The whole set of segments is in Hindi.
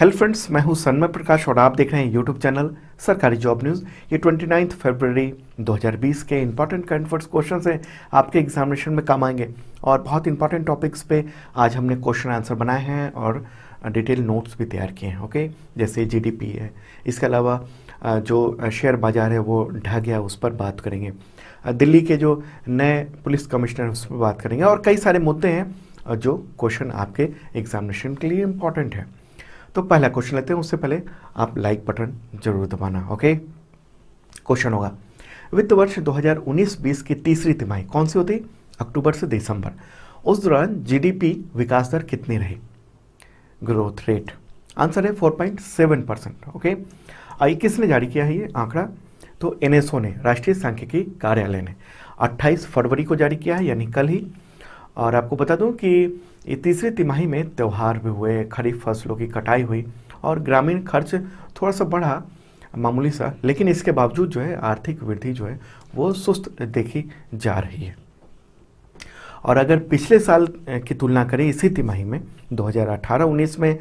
हेलो फ्रेंड्स मैं हूं सन्मय प्रकाश और आप देख रहे हैं यूट्यूब चैनल सरकारी जॉब न्यूज़ ये ट्वेंटी नाइन्थ फरवरी 2020 के इंपॉर्टेंट करंट अफेयर्स क्वेश्चन हैं आपके एग्जामिनेशन में काम आएंगे और बहुत इंपॉर्टेंट टॉपिक्स पे आज हमने क्वेश्चन आंसर बनाए हैं और डिटेल नोट्स भी तैयार किए हैं ओके जैसे पी है इसके अलावा जो शेयर बाज़ार है वो ढह गया उस पर बात करेंगे दिल्ली के जो नए पुलिस कमिश्नर उस पर बात करेंगे और कई सारे मुद्दे हैं जो क्वेश्चन आपके एग्जामिनेशन के लिए इम्पॉर्टेंट है तो पहला क्वेश्चन लेते हैं उससे पहले आप लाइक बटन जरूर दबाना ओके क्वेश्चन होगा वित्त वर्ष 2019-20 की तीसरी तिमाही कौन सी होती अक्टूबर से दिसंबर उस दौरान जीडीपी विकास दर कितनी रही ग्रोथ रेट आंसर है 4.7 परसेंट ओके आई किसने जारी किया है ये आंकड़ा तो एनएसओ ने राष्ट्रीय सांख्यिकी कार्यालय ने 28 फरवरी को जारी किया है यानी कल ही और आपको बता दूं कि ये तीसरी तिमाही में त्यौहार भी हुए खरीफ फसलों की कटाई हुई और ग्रामीण खर्च थोड़ा सा बढ़ा मामूली सा लेकिन इसके बावजूद जो है आर्थिक वृद्धि जो है वो सुस्त देखी जा रही है और अगर पिछले साल की तुलना करें इसी तिमाही में 2018-19 में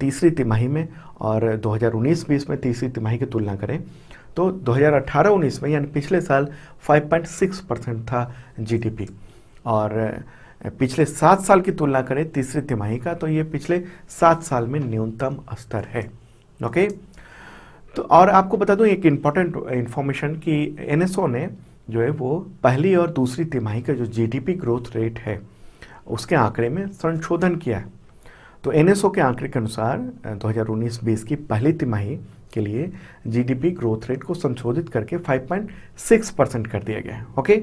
तीसरी तिमाही में और 2019-20 में तीसरी तिमाही की तुलना करें तो 2018-19 में यानी पिछले साल 5.6 परसेंट था जीडीपी और पिछले सात साल की तुलना करें तीसरी तिमाही का तो ये पिछले सात साल में न्यूनतम स्तर है ओके तो और आपको बता दूं एक इम्पॉर्टेंट इन्फॉर्मेशन कि एनएसओ ने जो है वो पहली और दूसरी तिमाही का जो जीडीपी ग्रोथ रेट है उसके आंकड़े में संशोधन किया है तो एनएसओ के आंकड़े के अनुसार 2019-20 की पहली तिमाही के लिए जीडीपी ग्रोथ रेट को संशोधित करके 5.6 परसेंट कर दिया गया है ओके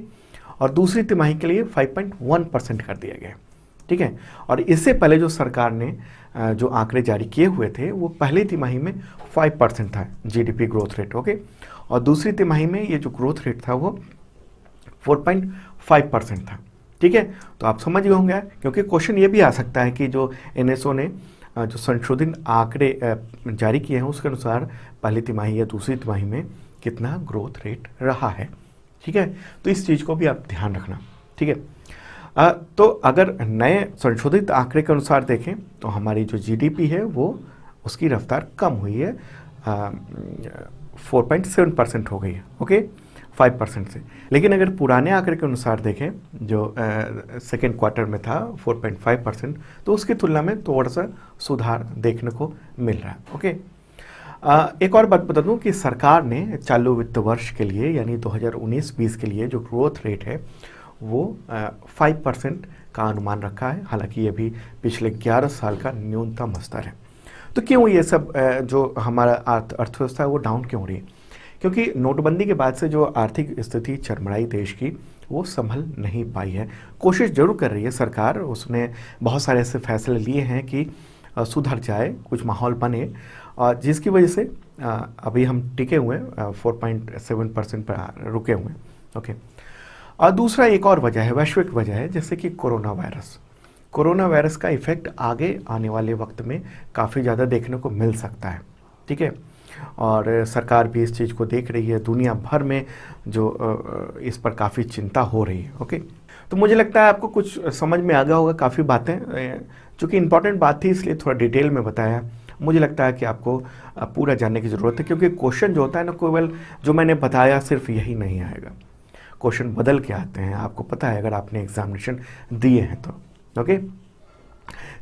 और दूसरी तिमाही के लिए 5.1 परसेंट कर दिया गया ठीक है और इससे पहले जो सरकार ने जो आंकड़े जारी किए हुए थे वो पहली तिमाही में 5 परसेंट था जीडीपी ग्रोथ रेट ओके और दूसरी तिमाही में ये जो ग्रोथ रेट था वो 4.5 परसेंट था ठीक है तो आप समझ गए होंगे क्योंकि क्वेश्चन ये भी आ सकता है कि जो एन ने जो संशोधित आंकड़े जारी किए हैं उसके अनुसार पहली तिमाही या दूसरी तिमाही में कितना ग्रोथ रेट रहा है ठीक है तो इस चीज़ को भी आप ध्यान रखना ठीक है तो अगर नए संशोधित आंकड़े के अनुसार देखें तो हमारी जो जीडीपी है वो उसकी रफ्तार कम हुई है फोर पॉइंट सेवन परसेंट हो गई है ओके फाइव परसेंट से लेकिन अगर पुराने आंकड़े के अनुसार देखें जो सेकेंड क्वार्टर में था फोर पॉइंट फाइव परसेंट तो उसकी तुलना में थोड़ा सा सुधार देखने को मिल रहा है ओके एक और बात बता दूं कि सरकार ने चालू वित्त वर्ष के लिए यानी 2019-20 के लिए जो ग्रोथ रेट है वो फाइव परसेंट का अनुमान रखा है हालांकि ये भी पिछले 11 साल का न्यूनतम स्तर है तो क्यों ये सब जो हमारा अर्थव्यवस्था है वो डाउन क्यों हो रही है क्योंकि नोटबंदी के बाद से जो आर्थिक स्थिति चरमराई देश की वो संभल नहीं पाई है कोशिश जरूर कर रही है सरकार उसने बहुत सारे ऐसे फैसले लिए हैं कि सुधर जाए कुछ माहौल बने जिसकी वजह से अभी हम टिके हुए हैं फोर पॉइंट सेवन परसेंट पर रुके हुए हैं ओके और दूसरा एक और वजह है वैश्विक वजह है जैसे कि कोरोना वायरस कोरोना वायरस का इफेक्ट आगे आने वाले वक्त में काफ़ी ज़्यादा देखने को मिल सकता है ठीक है और सरकार भी इस चीज़ को देख रही है दुनिया भर में जो इस पर काफ़ी चिंता हो रही है ओके तो मुझे लगता है आपको कुछ समझ में आ गया होगा काफ़ी बातें चूँकि इंपॉर्टेंट बात थी इसलिए थोड़ा डिटेल में बताया मुझे लगता है कि आपको पूरा जानने की ज़रूरत है क्योंकि क्वेश्चन जो होता है ना केवल जो मैंने बताया सिर्फ यही नहीं आएगा क्वेश्चन बदल के आते हैं आपको पता है अगर आपने एग्जामिनेशन दिए हैं तो ओके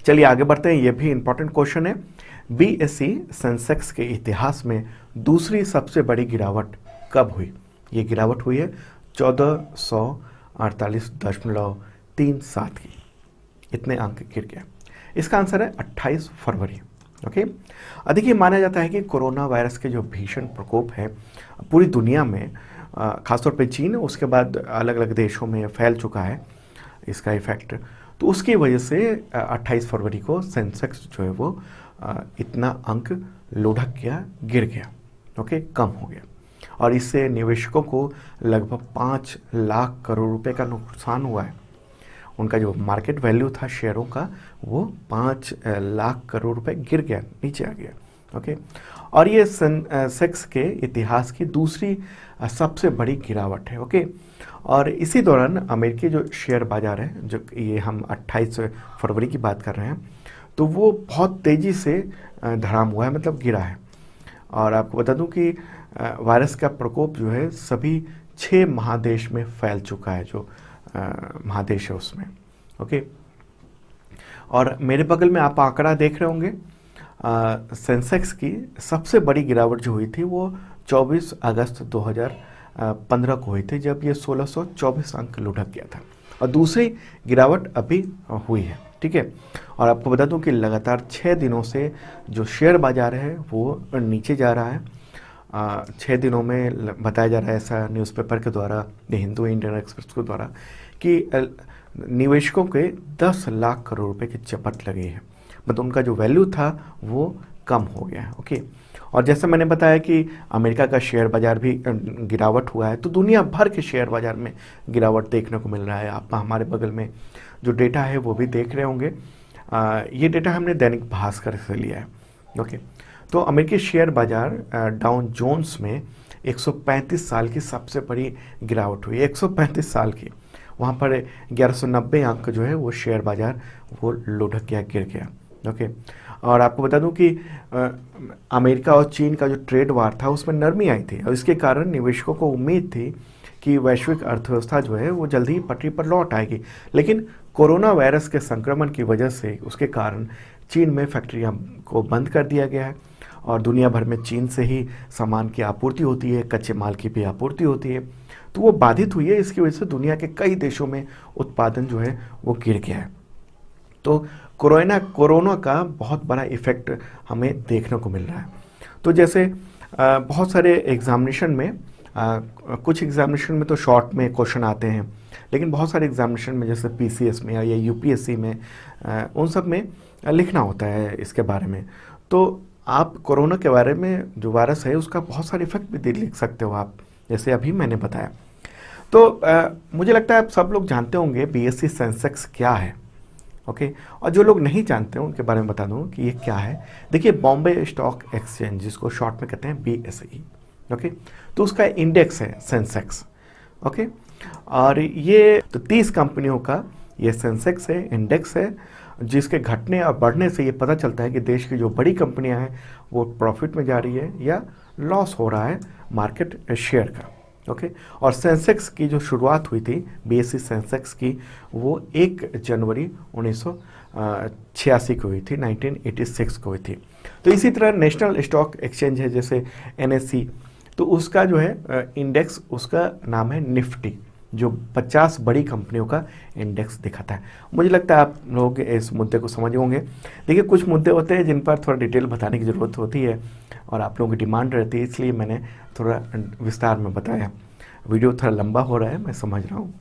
चलिए आगे बढ़ते हैं ये भी इंपॉर्टेंट क्वेश्चन है बी सेंसेक्स के इतिहास में दूसरी सबसे बड़ी गिरावट कब हुई ये गिरावट हुई है चौदह सौ अड़तालीस दशमलव तीन सात की इतने अंक गिर गया इसका आंसर है 28 फरवरी ओके देखिए माना जाता है कि कोरोना वायरस के जो भीषण प्रकोप है पूरी दुनिया में खासतौर पर चीन उसके बाद अलग अलग देशों में फैल चुका है इसका इफेक्ट तो उसकी वजह से 28 फरवरी को सेंसेक्स जो है वो इतना अंक लुढ़क गया गिर गया ओके कम हो गया और इससे निवेशकों को लगभग पाँच लाख करोड़ रुपए का नुकसान हुआ है उनका जो मार्केट वैल्यू था शेयरों का वो पाँच लाख करोड़ रुपए गिर गया नीचे आ गया ओके और ये सन सेक्स के इतिहास की दूसरी सबसे बड़ी गिरावट है ओके और इसी दौरान अमेरिकी जो शेयर बाज़ार है जो ये हम 28 फरवरी की बात कर रहे हैं तो वो बहुत तेज़ी से धड़ाम हुआ है मतलब गिरा है और आपको बता दूं कि वायरस का प्रकोप जो है सभी छः महादेश में फैल चुका है जो महादेश है उसमें ओके और मेरे बगल में आप आंकड़ा देख रहे होंगे सेंसेक्स की सबसे बड़ी गिरावट जो हुई थी वो 24 अगस्त 2015 को हुई थी जब ये 1624 अंक लुढ़क गया था और दूसरी गिरावट अभी हुई है ठीक है और आपको बता दूं कि लगातार छः दिनों से जो शेयर बाजार है वो नीचे जा रहा है छः दिनों में बताया जा रहा है ऐसा न्यूज़पेपर के द्वारा द हिंदू इंडियन एक्सप्रेस के द्वारा कि निवेशकों के 10 लाख करोड़ रुपए की चपत लगी है मतलब उनका जो वैल्यू था वो कम हो गया है ओके और जैसे मैंने बताया कि अमेरिका का शेयर बाज़ार भी गिरावट हुआ है तो दुनिया भर के शेयर बाज़ार में गिरावट देखने को मिल रहा है आप हमारे बगल में जो डेटा है वो भी देख रहे होंगे आ, ये डेटा हमने दैनिक भास्कर से लिया है ओके तो अमेरिकी शेयर बाजार डाउन जोन्स में 135 साल की सबसे बड़ी गिरावट हुई 135 साल की वहाँ पर 1190 अंक जो है वो शेयर बाज़ार वो लुढ़क गया गिर गया ओके और आपको बता दूं कि आ, अमेरिका और चीन का जो ट्रेड वार था उसमें नरमी आई थी और इसके कारण निवेशकों को उम्मीद थी कि वैश्विक अर्थव्यवस्था जो है वो जल्दी ही पटरी पर लौट आएगी लेकिन कोरोना वायरस के संक्रमण की वजह से उसके कारण चीन में फैक्ट्रियाँ को बंद कर दिया गया है और दुनिया भर में चीन से ही सामान की आपूर्ति होती है कच्चे माल की भी आपूर्ति होती है तो वो बाधित हुई है इसकी वजह से दुनिया के कई देशों में उत्पादन जो है वो गिर गया है तो कोरोना कोरोना का बहुत बड़ा इफ़ेक्ट हमें देखने को मिल रहा है तो जैसे बहुत सारे एग्ज़ामिनेशन में कुछ एग्ज़ामिनेशन में तो शॉर्ट में क्वेश्चन आते हैं लेकिन बहुत सारे एग्ज़ामिनेशन में जैसे पी में या यू में उन सब में लिखना होता है इसके बारे में तो आप कोरोना के बारे में जो वायरस है उसका बहुत सारे इफेक्ट भी लिख सकते हो आप जैसे अभी मैंने बताया तो आ, मुझे लगता है आप सब लोग जानते होंगे बी एस सी सेंसेक्स क्या है ओके और जो लोग नहीं जानते हैं उनके बारे में बता दूँ कि ये क्या है देखिए बॉम्बे स्टॉक एक्सचेंज जिसको शॉर्ट में कहते हैं बी एस ई ओके तो उसका इंडेक्स है सेंसेक्स ओके और ये तो तीस कंपनियों का ये सेंसेक्स है इंडेक्स है जिसके घटने और बढ़ने से ये पता चलता है कि देश की जो बड़ी कंपनियां हैं वो प्रॉफिट में जा रही है या लॉस हो रहा है मार्केट शेयर का ओके और सेंसेक्स की जो शुरुआत हुई थी बीएससी सेंसेक्स की वो एक जनवरी उन्नीस छियासी को हुई थी 1986 को हुई थी तो इसी तरह नेशनल स्टॉक एक्सचेंज है जैसे एनएससी e। तो उसका जो है इंडेक्स उसका नाम है निफ्टी जो 50 बड़ी कंपनियों का इंडेक्स दिखाता है मुझे लगता है आप लोग इस मुद्दे को समझ होंगे देखिए कुछ मुद्दे होते हैं जिन पर थोड़ा डिटेल बताने की ज़रूरत होती है और आप लोगों की डिमांड रहती है इसलिए मैंने थोड़ा विस्तार में बताया वीडियो थोड़ा लंबा हो रहा है मैं समझ रहा हूँ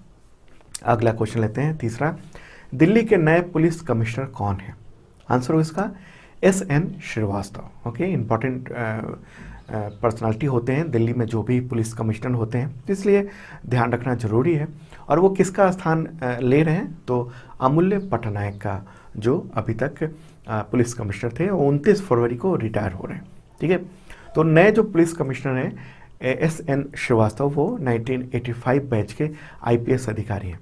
अगला क्वेश्चन लेते हैं तीसरा दिल्ली के नए पुलिस कमिश्नर कौन है आंसर हो इसका S N Srivastava okay important personality होते हैं दिल्ली में जो भी पुलिस कमिश्नर होते हैं तो इसलिए ध्यान रखना ज़रूरी है और वो किसका स्थान ले रहे हैं तो अमूल्य पटनायक का जो अभी तक पुलिस कमिश्नर थे वो उनतीस फरवरी को रिटायर हो रहे हैं ठीक है तो नए जो पुलिस कमिश्नर हैं एस एन श्रीवास्तव वो 1985 बैच के आईपीएस अधिकारी हैं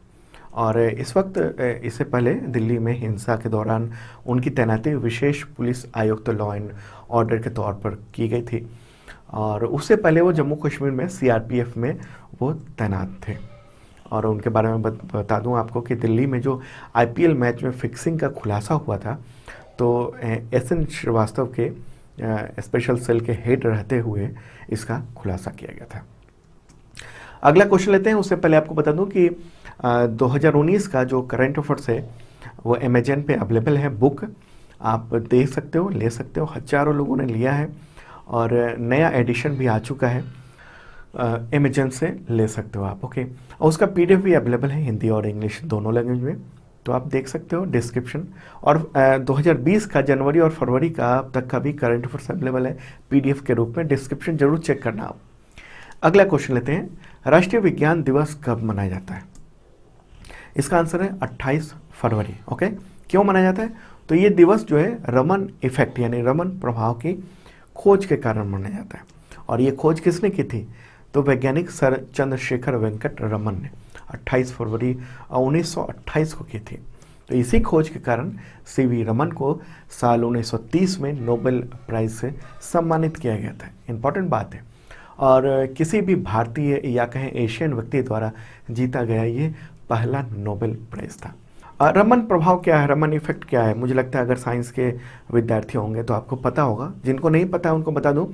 और इस वक्त इससे पहले दिल्ली में हिंसा के दौरान उनकी तैनाती विशेष पुलिस आयुक्त लॉ एंड ऑर्डर के तौर पर की गई थी और उससे पहले वो जम्मू कश्मीर में सी में वो तैनात थे और उनके बारे में बता दूं आपको कि दिल्ली में जो आई मैच में फिक्सिंग का खुलासा हुआ था तो एस एन श्रीवास्तव के स्पेशल सेल के हेड रहते हुए इसका खुलासा किया गया था अगला क्वेश्चन लेते हैं उससे पहले आपको बता दूं कि आ, 2019 का जो करंट अफेयर्स है वो अमेजन पे अवेलेबल है बुक आप देख सकते हो ले सकते हो हजारों लोगों ने लिया है और नया एडिशन भी आ चुका है एमेजन से ले सकते हो आप ओके और उसका पीडीएफ भी अवेलेबल है हिंदी और इंग्लिश दोनों लैंग्वेज में तो आप देख सकते हो डिस्क्रिप्शन और आ, 2020 का जनवरी और फरवरी का अब तक का भी करंट अफेयर्स अवेलेबल है पीडीएफ के रूप में डिस्क्रिप्शन जरूर चेक करना आप अगला क्वेश्चन लेते हैं राष्ट्रीय विज्ञान दिवस कब मनाया जाता है इसका आंसर है 28 फरवरी ओके क्यों मनाया जाता है तो ये दिवस जो है रमन इफेक्ट यानी रमन प्रभाव की खोज के कारण माना जाता है और ये खोज किसने की थी तो वैज्ञानिक सर चंद्रशेखर वेंकट रमन ने 28 फरवरी 1928 को की थी तो इसी खोज के कारण सी वी रमन को साल 1930 में नोबेल प्राइज से सम्मानित किया गया था इम्पॉर्टेंट बात है और किसी भी भारतीय या कहें एशियन व्यक्ति द्वारा जीता गया ये पहला नोबेल प्राइज़ था रमन प्रभाव क्या है रमन इफेक्ट क्या है मुझे लगता है अगर साइंस के विद्यार्थी होंगे तो आपको पता होगा जिनको नहीं पता है उनको बता दूं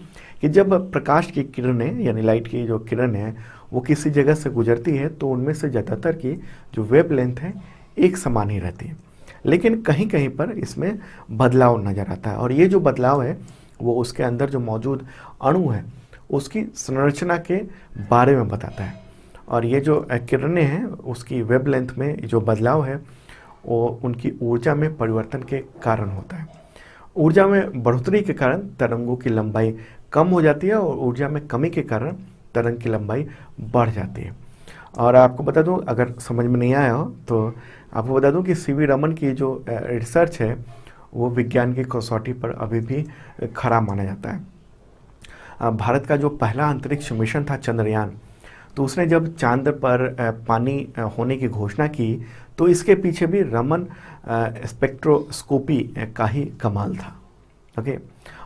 कि जब प्रकाश की किरणें यानी लाइट की जो किरण है वो किसी जगह से गुजरती है तो उनमें से ज़्यादातर की जो वेब लेंथ है एक समान ही रहती है लेकिन कहीं कहीं पर इसमें बदलाव नज़र आता है और ये जो बदलाव है वो उसके अंदर जो मौजूद अणु है उसकी संरचना के बारे में बताता है और ये जो किरणें हैं उसकी वेब लेंथ में जो बदलाव है और उनकी ऊर्जा में परिवर्तन के कारण होता है ऊर्जा में बढ़ोतरी के कारण तरंगों की लंबाई कम हो जाती है और ऊर्जा में कमी के कारण तरंग की लंबाई बढ़ जाती है और आपको बता दूं अगर समझ में नहीं आया हो तो आपको बता दूं कि सी वी रमन की जो रिसर्च है वो विज्ञान की कसौटी पर अभी भी खड़ा माना जाता है भारत का जो पहला अंतरिक्ष मिशन था चंद्रयान तो उसने जब चांद पर पानी होने की घोषणा की तो इसके पीछे भी रमन स्पेक्ट्रोस्कोपी का ही कमाल था ओके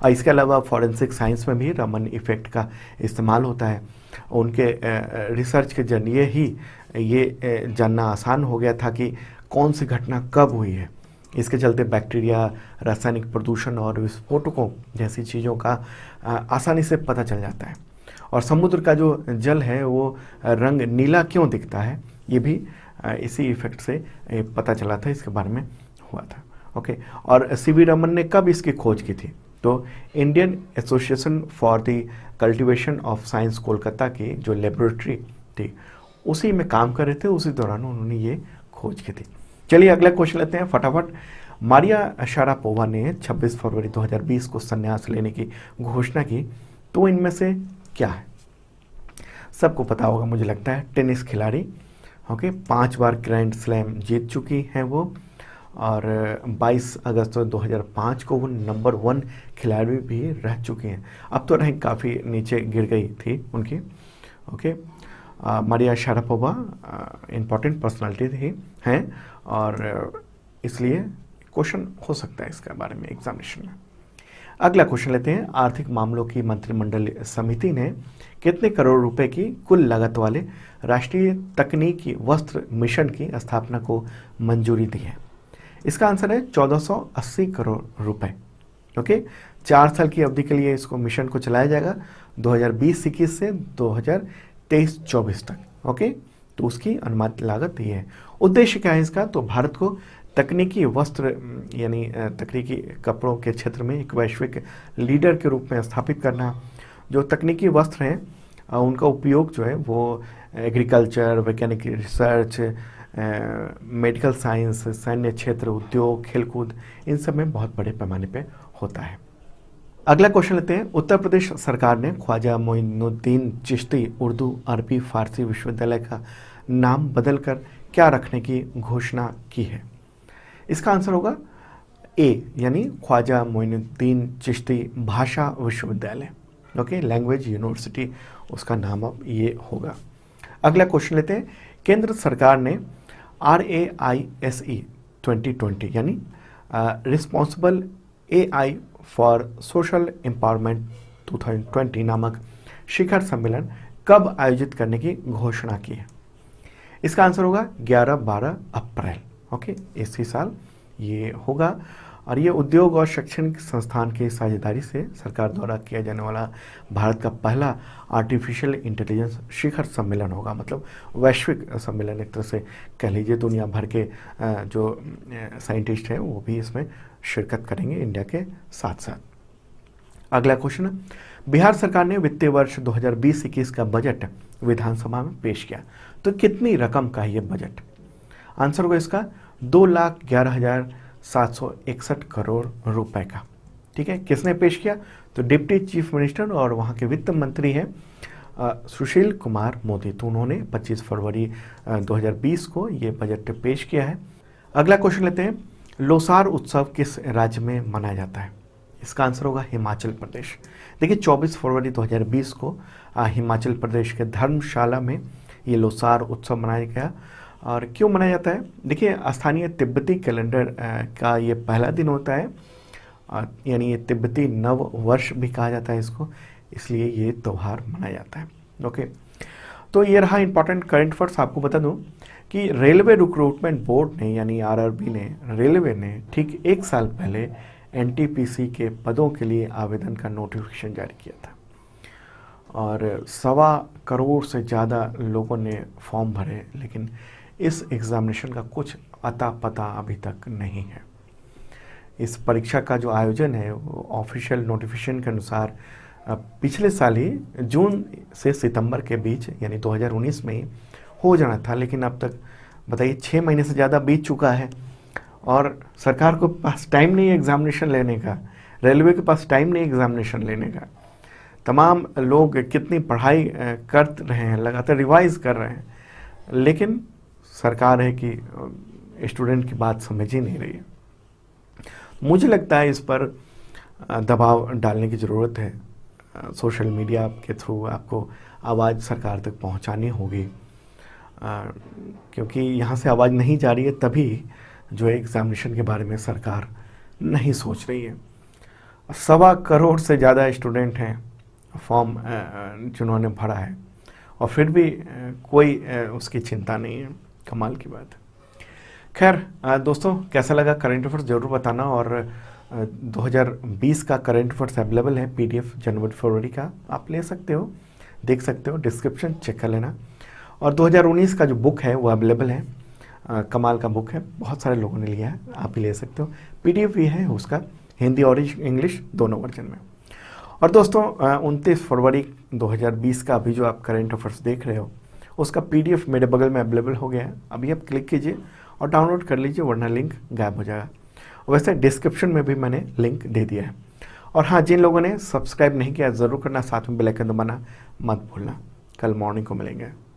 और इसके अलावा फॉरेंसिक साइंस में भी रमन इफ़ेक्ट का इस्तेमाल होता है उनके रिसर्च के जरिए ही ये जानना आसान हो गया था कि कौन सी घटना कब हुई है इसके चलते बैक्टीरिया रासायनिक प्रदूषण और विस्फोटकों जैसी चीज़ों का आसानी से पता चल जाता है और समुद्र का जो जल है वो रंग नीला क्यों दिखता है ये भी इसी इफेक्ट से पता चला था इसके बारे में हुआ था ओके और सी वी रमन ने कब इसकी खोज की थी तो Indian association for the cultivation of science Kolkata की जो लेबोरेटरी थी उसी में काम कर रहे थे उसी दौरान उन्होंने ये खोज की थी चलिए अगला क्वेश्चन लेते हैं फटाफट मारिया शारापोवा ने 26 फरवरी 2020 को संन्यास लेने की घोषणा की तो इनमें से क्या है सबको पता होगा मुझे लगता है टेनिस खिलाड़ी ओके पांच बार ग्रैंड स्लैम जीत चुकी हैं वो और 22 अगस्त 2005 को वो नंबर वन खिलाड़ी भी रह चुके हैं अब तो रैंक काफ़ी नीचे गिर गई थी उनकी okay Maria Sharapova important personality थी हैं और इसलिए क्वेश्चन हो सकता है इसके बारे में एग्जामिनेशन में अगला क्वेश्चन लेते हैं आर्थिक मामलों की मंत्रिमंडल समिति ने कितने करोड़ रुपए की कुल लागत वाले राष्ट्रीय तकनीकी वस्त्र मिशन की स्थापना को मंजूरी दी है इसका आंसर है 1480 करोड़ रुपए ओके चार साल की अवधि के लिए इसको मिशन को चलाया जाएगा 2020 हजार से 2023-24 तक ओके तो उसकी अनुमानित लागत ये है उद्देश्य क्या है इसका तो भारत को तकनीकी वस्त्र यानी तकनीकी कपड़ों के क्षेत्र में एक वैश्विक लीडर के रूप में स्थापित करना जो तकनीकी वस्त्र हैं उनका उपयोग जो है वो एग्रीकल्चर वैज्ञानिक रिसर्च मेडिकल साइंस सैन्य क्षेत्र उद्योग खेलकूद इन सब में बहुत बड़े पैमाने पे होता है अगला क्वेश्चन लेते हैं उत्तर प्रदेश सरकार ने ख्वाजा मोइनुद्दीन चिश्ती उर्दू अरबी फारसी विश्वविद्यालय का नाम बदलकर क्या रखने की घोषणा की है इसका आंसर होगा ए यानी ख्वाजा मोइनुद्दीन चिश्ती भाषा विश्वविद्यालय ओके लैंग्वेज यूनिवर्सिटी उसका नाम अब ये होगा अगला क्वेश्चन लेते हैं केंद्र सरकार ने R A I S E twenty twenty यानी responsible A I for social empowerment 2020 नामक शिखर सम्मेलन कब आयोजित करने की घोषणा की है इसका आंसर होगा 11-12 अप्रैल ओके इसी साल ये होगा और ये उद्योग और शैक्षणिक संस्थान के साझेदारी से सरकार द्वारा किया जाने वाला भारत का पहला आर्टिफिशियल इंटेलिजेंस शिखर सम्मेलन होगा मतलब वैश्विक सम्मेलन एक तरह से कह लीजिए दुनिया भर के जो साइंटिस्ट हैं वो भी इसमें शिरकत करेंगे इंडिया के साथ साथ अगला क्वेश्चन बिहार सरकार ने वित्तीय वर्ष 2020-21 का बजट विधानसभा में पेश किया तो कितनी रकम का ये बजट आंसर होगा इसका दो लाख ग्यारह हजार 761 करोड़ रुपए का ठीक है किसने पेश किया तो डिप्टी चीफ मिनिस्टर और वहाँ के वित्त मंत्री हैं सुशील कुमार मोदी तो उन्होंने 25 फरवरी 2020 को ये बजट पेश किया है अगला क्वेश्चन लेते हैं लोसार उत्सव किस राज्य में मनाया जाता है इसका आंसर होगा हिमाचल प्रदेश देखिए 24 फरवरी 2020 को हिमाचल प्रदेश के धर्मशाला में ये लोसार उत्सव मनाया गया और क्यों मनाया जाता है देखिए स्थानीय तिब्बती कैलेंडर का ये पहला दिन होता है यानी ये तिब्बती नव वर्ष भी कहा जाता है इसको इसलिए ये त्यौहार मनाया जाता है ओके तो ये रहा इंपॉर्टेंट करंट अफेयर्स आपको बता दूँ कि रेलवे रिक्रूटमेंट बोर्ड ने यानी आरआरबी ने रेलवे ने ठीक एक साल पहले एनटीपीसी के पदों के लिए आवेदन का नोटिफिकेशन जारी किया था और सवा करोड़ से ज़्यादा लोगों ने फॉर्म भरे लेकिन इस एग्ज़ामिनेशन का कुछ अता पता अभी तक नहीं है इस परीक्षा का जो आयोजन है वो ऑफिशियल नोटिफिकेशन के अनुसार पिछले साल ही जून से सितंबर के बीच यानी 2019 में हो जाना था लेकिन अब तक बताइए छः महीने से ज़्यादा बीत चुका है और सरकार को पास टाइम नहीं है एग्ज़ामिनेशन लेने का रेलवे के पास टाइम नहीं एग्ज़ामिनेशन लेने का तमाम लोग कितनी पढ़ाई कर रहे हैं लगातार रिवाइज़ कर रहे हैं लेकिन सरकार है कि स्टूडेंट की बात समझ ही नहीं रही है मुझे लगता है इस पर दबाव डालने की ज़रूरत है सोशल मीडिया के थ्रू आपको आवाज़ सरकार तक पहुंचानी होगी क्योंकि यहाँ से आवाज़ नहीं जा रही है तभी जो है एग्ज़ामिनेशन के बारे में सरकार नहीं सोच रही है सवा करोड़ से ज़्यादा स्टूडेंट हैं फॉर्म जिन्होंने भरा है और फिर भी कोई उसकी चिंता नहीं है कमाल की बात है खैर दोस्तों कैसा लगा करंट अफेयर्स ज़रूर बताना और 2020 का करंट अफेयर्स अवेलेबल है पीडीएफ जनवरी फरवरी का आप ले सकते हो देख सकते हो डिस्क्रिप्शन चेक कर लेना और 2019 का जो बुक है वो अवेलेबल है आ, कमाल का बुक है बहुत सारे लोगों ने लिया है आप भी ले सकते हो पी भी है उसका हिंदी और इंग्लिश दोनों वर्जन में और दोस्तों उनतीस फरवरी 2020 का अभी जो आप करंट अफेयर्स देख रहे हो उसका पी मेरे बगल में अवेलेबल हो गया है अभी आप क्लिक कीजिए और डाउनलोड कर लीजिए वरना लिंक गायब हो जाएगा वैसे डिस्क्रिप्शन में भी मैंने लिंक दे दिया है और हाँ जिन लोगों ने सब्सक्राइब नहीं किया ज़रूर करना साथ में बेलाइकन दबाना मत भूलना कल मॉर्निंग को मिलेंगे